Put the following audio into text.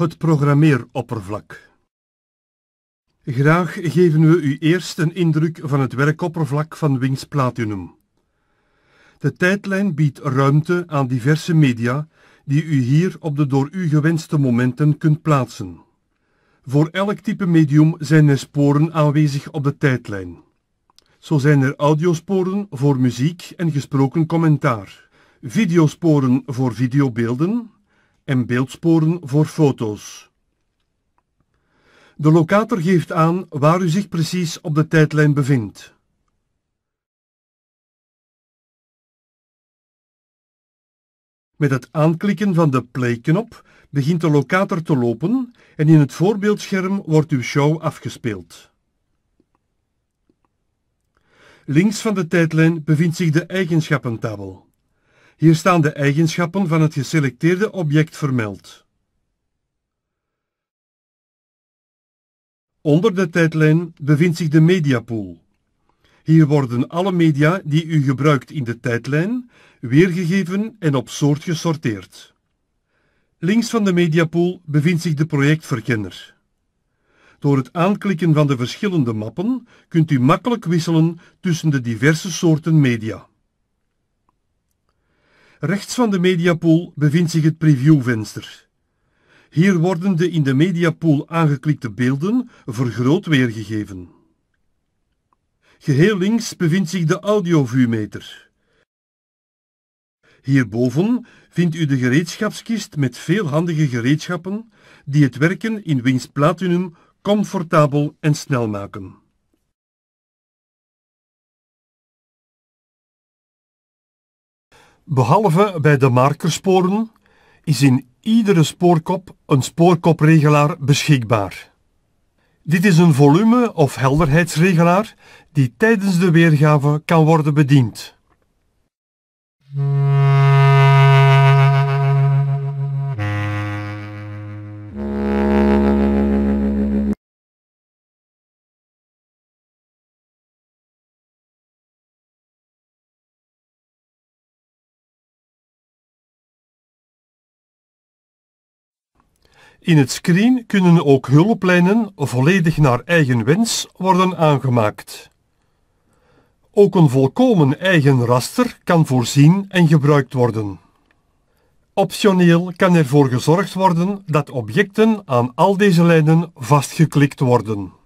Het programmeeroppervlak. Graag geven we u eerst een indruk van het werkoppervlak van Wings Platinum. De tijdlijn biedt ruimte aan diverse media die u hier op de door u gewenste momenten kunt plaatsen. Voor elk type medium zijn er sporen aanwezig op de tijdlijn. Zo zijn er audiosporen voor muziek en gesproken commentaar, videosporen voor videobeelden, en beeldsporen voor foto's. De locator geeft aan waar u zich precies op de tijdlijn bevindt. Met het aanklikken van de play-knop begint de locator te lopen en in het voorbeeldscherm wordt uw show afgespeeld. Links van de tijdlijn bevindt zich de eigenschappen-tabel. Hier staan de eigenschappen van het geselecteerde object vermeld. Onder de tijdlijn bevindt zich de mediapool. Hier worden alle media die u gebruikt in de tijdlijn weergegeven en op soort gesorteerd. Links van de mediapool bevindt zich de projectverkenner. Door het aanklikken van de verschillende mappen kunt u makkelijk wisselen tussen de diverse soorten media. Rechts van de mediapool bevindt zich het previewvenster. Hier worden de in de mediapool aangeklikte beelden vergroot weergegeven. Geheel links bevindt zich de audiovuurmeter. Hierboven vindt u de gereedschapskist met veel handige gereedschappen die het werken in Wings Platinum comfortabel en snel maken. Behalve bij de markersporen is in iedere spoorkop een spoorkopregelaar beschikbaar. Dit is een volume- of helderheidsregelaar die tijdens de weergave kan worden bediend. In het screen kunnen ook hulplijnen volledig naar eigen wens worden aangemaakt. Ook een volkomen eigen raster kan voorzien en gebruikt worden. Optioneel kan ervoor gezorgd worden dat objecten aan al deze lijnen vastgeklikt worden.